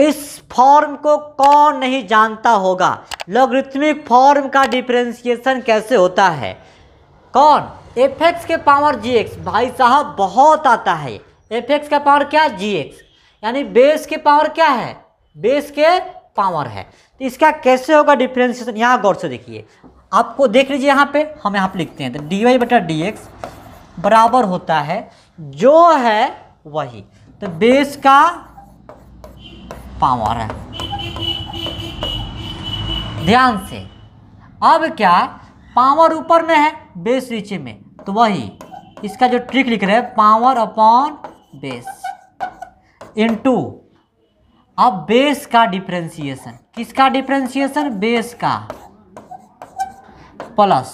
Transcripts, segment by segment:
इस फॉर्म को कौन नहीं जानता होगा लॉगरिथमिक फॉर्म का डिफ्रेंसिएशन कैसे होता है कौन एफ एक्स के पावर जी एक्स भाई साहब बहुत आता है एफ एक्स का पावर क्या जी एक्स यानी बेस के पावर क्या है बेस के पावर है तो इसका कैसे होगा डिफ्रेंसिएशन यहाँ गौर से देखिए आपको देख लीजिए यहाँ पे हम यहाँ पे लिखते हैं तो डी वाई बटा डी एक्स बराबर होता है जो है वही तो बेस का पावर है ध्यान से अब क्या पावर ऊपर में है बेस नीचे में तो वही इसका जो ट्रिक लिख रहे हैं पावर अपॉन बेस इनटू अब बेस का डिफ्रेंसिएशन किसका डिफ्रेंसिएशन बेस का प्लस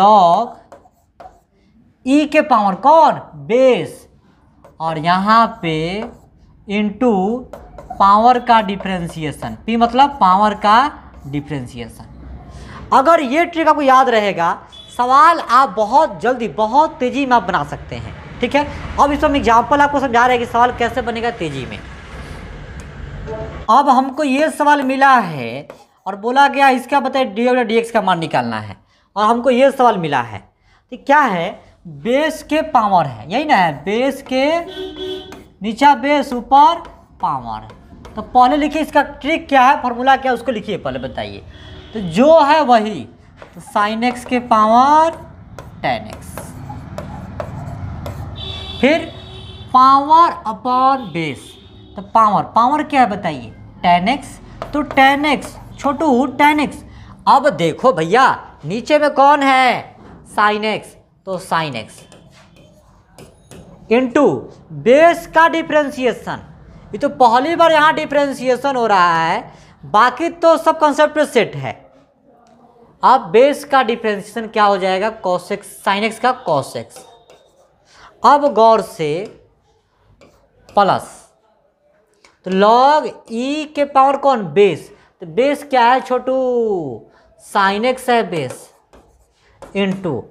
लॉग ई e के पावर कौन बेस और यहाँ पे इनटू पावर का डिफ्रेंसिएशन पी मतलब पावर का डिफ्रेंसिएशन अगर ये ट्रिक आपको याद रहेगा सवाल आप बहुत जल्दी बहुत तेज़ी में आप बना सकते हैं ठीक है अब इसमें हम एग्जाम्पल आपको समझा रहे हैं कि सवाल कैसे बनेगा तेज़ी में अब हमको ये सवाल मिला है और बोला गया इसका बताए डी ओ डी का मान निकालना है और हमको ये सवाल मिला है तो क्या है बेस के पावर है यही ना है बेस के नीचा बेस ऊपर पावर तो पहले लिखिए इसका ट्रिक क्या है फॉर्मूला क्या है उसको लिखिए पहले बताइए तो जो है वही तो साइन एक्स के पावर टेन एक्स फिर पावर अपॉन बेस तो पावर पावर क्या है बताइए टेन एक्स तो टेन एक्स छोटू टेन एक्स अब देखो भैया नीचे में कौन है साइन एक्स तो साइन एक्स इंटू बेस का डिफ्रेंसिएशन ये तो पहली बार यहाँ डिफ्रेंसिएशन हो रहा है बाकी तो सब कॉन्सेप्ट सेट है अब बेस का डिफ्रेंसिएशन क्या हो जाएगा कॉसेक्स साइनेक्स का कॉशेक्स अब गौर से प्लस तो लॉग ई e के पावर कौन बेस तो बेस क्या है छोटू साइनेक्स है बेस इनटू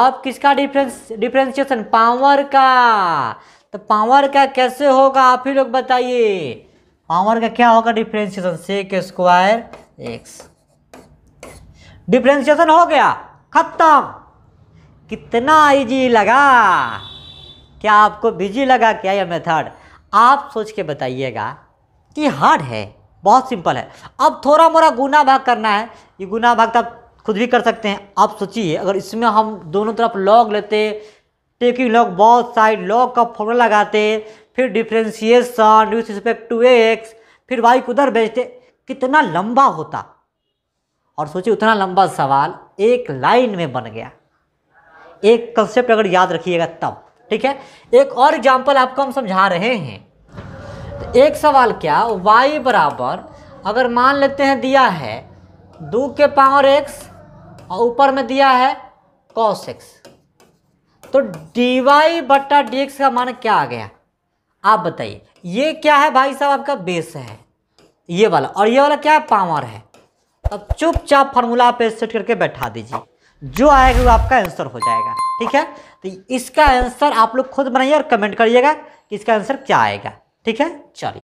आप किसका डिफरेंस डिफ्रेंसिएशन पावर का तो पावर का कैसे होगा आप ही लोग बताइए पावर का क्या होगा differentiation sec square X differentiation हो गया खत्म कितना इजी लगा क्या आपको बिजी लगा क्या यह मेथड आप सोच के बताइएगा कि हार्ड है बहुत सिंपल है अब थोड़ा मोरा गुना भाग करना है ये गुना भाग तो आप खुद भी कर सकते हैं आप सोचिए अगर इसमें हम दोनों तरफ लॉग लेते टेकिंग लॉग बहुत साइड लॉग का फॉर्मूला लगाते फिर differentiation with respect to X फिर वाई को उधर भेजते कितना लंबा होता और सोचिए उतना लंबा सवाल एक लाइन में बन गया एक कंसेप्ट अगर याद रखिएगा तब ठीक है एक और एग्जाम्पल आपको हम समझा रहे हैं तो एक सवाल क्या वाई बराबर अगर मान लेते हैं दिया है दो के पावर एक्स और ऊपर में दिया है कॉस एक्स तो डी वाई बट्टा डी एक्स का मान क्या आ गया आप बताइए ये क्या है भाई साहब आपका बेस है ये वाला और ये वाला क्या है पावर है अब चुपचाप फार्मूला पे सेट करके बैठा दीजिए जो आएगा वो आपका आंसर हो जाएगा ठीक है तो इसका आंसर आप लोग खुद बनाइए और कमेंट करिएगा कि इसका आंसर क्या आएगा ठीक है चलिए